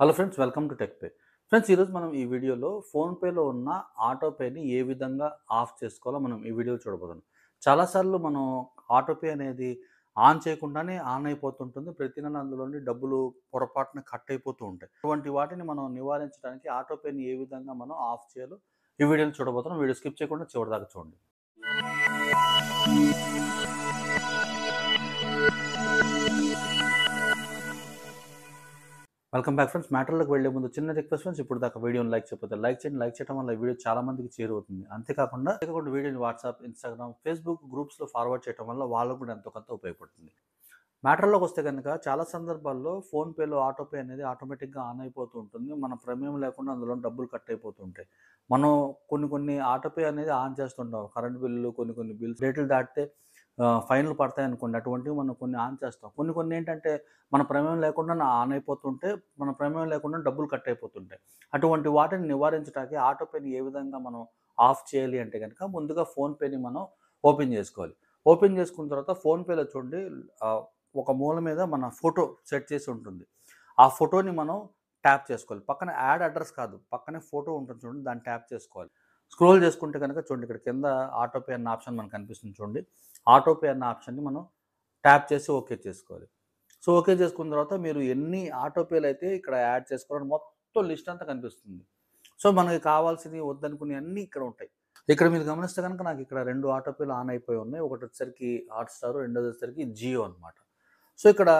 hello friends welcome to Tech Pay friends ఈరోజు మనం ఈ వీడియోలో ఫోన్పేలో ఉన్న ఆటోపేని ఏ విధంగా ఆఫ్ చేసుకోవాలో మనం ఈ వీడియో చూడబోతున్నాం చాలాసార్లు మనం ఆటోపే అనేది ఆన్ చేయకుండానే ఆన్ అయిపోతుంటుంది ప్రతి నెల అందులోని డబ్బులు పొరపాటున కట్ అయిపోతూ ఉంటాయి అటువంటి వాటిని మనం నివారించడానికి ఆటోపేని ఏ విధంగా మనం ఆఫ్ చేయాలో ఈ వీడియోలు చూడబోతున్నాం వీడియో స్కిప్ చేయకుండా చివరిదాకా చూడండి వెల్కమ్ బ్యాక్ ఫ్రెండ్స్ మ్యాటర్లోకి వెళ్లే ముందు చిన్న రిక్వెస్ట్ ఫ్రెండ్స్ ఇప్పుడు దాకా వీడియోని లైక్ చేయకపోతే లైక్ చేయండి లైక్ చేయడం వల్ల వీడియో చాలా మందికి అవుతుంది అంతేకాకుండా అంతేకాకుండా వీడియోని వాట్సాప్ ఇన్స్టాగ్రామ్ ఫేస్బుక్ గ్రూప్స్లో ఫార్వర్డ్ చేయడం వల్ల వాళ్ళకు కూడా ఎంతో కొంత ఉపయోగపడుతుంది మ్యాటర్లోకి వస్తే కనుక చాలా సందర్భాల్లో ఫోన్పేలో ఆటోపే అనేది ఆటోమేటిక్గా ఆన్ అయిపోతూ ఉంటుంది మన ప్రమేయం లేకుండా అందులో డబ్బులు కట్ ఉంటాయి మనం కొన్ని కొన్ని ఆటోపే అనేది ఆన్ చేస్తుంటాం కరెంట్ బిల్లులు కొన్ని కొన్ని బిల్స్ రేట్లు దాటితే ఫైన్లు పడతాయి అనుకోండి అటువంటివి మనం కొన్ని ఆన్ చేస్తాం కొన్ని కొన్ని ఏంటంటే మన ప్రమేయం లేకుండా ఆన్ అయిపోతుంటే మన ప్రమేయం లేకుండా డబ్బులు కట్ అయిపోతుంటాయి అటువంటి వాటిని నివారించడానికి ఆటోపేని ఏ విధంగా మనం ఆఫ్ చేయాలి అంటే కనుక ముందుగా ఫోన్పేని మనం ఓపెన్ చేసుకోవాలి ఓపెన్ చేసుకున్న తర్వాత ఫోన్పేలో చూడండి ఒక మూల మీద మన ఫోటో సెట్ చేసి ఉంటుంది ఆ ఫోటోని మనం ట్యాప్ చేసుకోవాలి పక్కన యాడ్ అడ్రస్ కాదు పక్కనే ఫోటో ఉంటుంది చూడండి దాన్ని ట్యాప్ చేసుకోవాలి స్క్రోల్ చేసుకుంటే కనుక చూడండి ఇక్కడ కింద ఆటోపే అన్న ఆప్షన్ మనకు కనిపిస్తుంది చూడండి ఆటోపే అన్న ఆప్షన్ని మనం ట్యాప్ చేసి ఓకే చేసుకోవాలి సో ఓకే చేసుకున్న తర్వాత మీరు ఎన్ని ఆటోపేలు అయితే ఇక్కడ యాడ్ చేసుకోవాలని మొత్తం లిస్ట్ అంతా కనిపిస్తుంది సో మనకి కావాల్సినవి వద్దనుకునే అన్నీ ఇక్కడ ఉంటాయి ఇక్కడ మీరు గమనిస్తే కనుక నాకు ఇక్కడ రెండు ఆటోపేలు ఆన్ అయిపోయి ఉన్నాయి ఒకటి వచ్చేసరికి హాట్స్టార్ రెండోది వచ్చేసరికి జియో అనమాట సో ఇక్కడ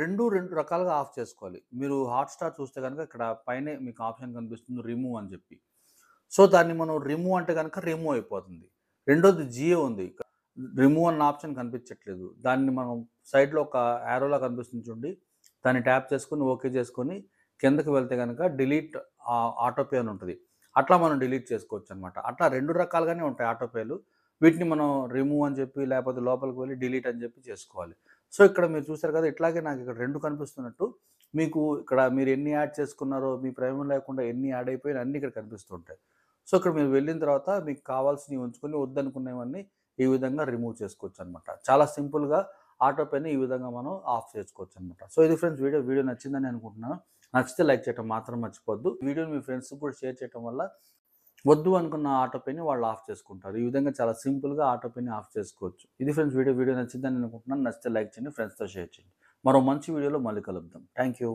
రెండు రెండు రకాలుగా ఆఫ్ చేసుకోవాలి మీరు హాట్స్టార్ చూస్తే కనుక ఇక్కడ పైన మీకు ఆప్షన్ కనిపిస్తుంది రిమూవ్ అని చెప్పి సో దాన్ని మనం రిమూవ్ అంటే కనుక రిమూవ్ అయిపోతుంది రెండోది జియో ఉంది రిమూవ్ అన్న ఆప్షన్ కనిపించట్లేదు దాన్ని మనం సైడ్లో ఒక యారోలా కనిపిస్తుంది చూడండి దాన్ని ట్యాప్ చేసుకుని ఓకే చేసుకొని కిందకి వెళ్తే కనుక డిలీట్ ఆటోపే అని ఉంటుంది అట్లా మనం డిలీట్ చేసుకోవచ్చు అనమాట అట్లా రెండు రకాలుగానే ఉంటాయి ఆటోపేలు వీటిని మనం రిమూవ్ అని చెప్పి లేకపోతే లోపలికి వెళ్ళి డిలీట్ అని చెప్పి చేసుకోవాలి సో ఇక్కడ మీరు చూసారు కదా ఇట్లాగే నాకు ఇక్కడ రెండు కనిపిస్తున్నట్టు మీకు ఇక్కడ మీరు ఎన్ని యాడ్ చేసుకున్నారో మీ ప్రేమ లేకుండా ఎన్ని యాడ్ అయిపోయినా అన్నీ ఇక్కడ కనిపిస్తుంటాయి సో ఇక్కడ మీరు వెళ్ళిన తర్వాత మీకు కావాల్సినవి ఉంచుకొని వద్దనుకునేవన్నీ ఈ విధంగా రిమూవ్ చేసుకోవచ్చు అనమాట చాలా సింపుల్గా ఆటో పైన ఈ విధంగా మనం ఆఫ్ చేసుకోవచ్చు అనమాట సో ఇది ఫ్రెండ్స్ వీడియో వీడియో నచ్చిందని అనుకుంటున్నాను నచ్చితే లైక్ చేయడం మాత్రం మర్చిపోద్దు వీడియోని మీ ఫ్రెండ్స్కి కూడా షేర్ చేయడం వల్ల వద్దు అనుకున్న ఆటో పైన వాళ్ళు ఆఫ్ చేసుకుంటారు ఈ విధంగా చాలా సింపుల్గా ఆటో ఆఫ్ చేసుకోవచ్చు ఇది ఫ్రెండ్స్ వీడియో వీడియో నచ్చిందని అనుకుంటున్నాను నచ్చితే లైక్ చేయండి ఫ్రెండ్స్తో షేర్ చేయండి మరో మంచి వీడియోలో మళ్ళీ కలుద్దాం థ్యాంక్ యూ